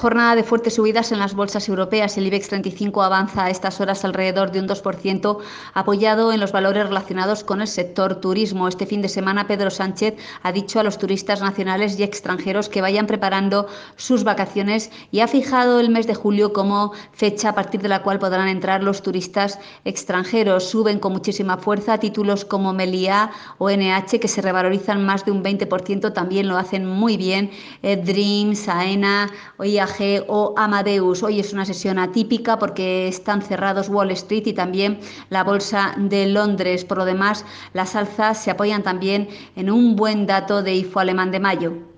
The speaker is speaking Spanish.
Jornada de fuertes subidas en las bolsas europeas. El IBEX 35 avanza a estas horas alrededor de un 2%, apoyado en los valores relacionados con el sector turismo. Este fin de semana, Pedro Sánchez ha dicho a los turistas nacionales y extranjeros que vayan preparando sus vacaciones y ha fijado el mes de julio como fecha a partir de la cual podrán entrar los turistas extranjeros. Suben con muchísima fuerza títulos como Meliá o NH, que se revalorizan más de un 20%. También lo hacen muy bien eh, Dreams, AENA, OIA o Amadeus. Hoy es una sesión atípica porque están cerrados Wall Street y también la Bolsa de Londres. Por lo demás, las alzas se apoyan también en un buen dato de IFO alemán de mayo.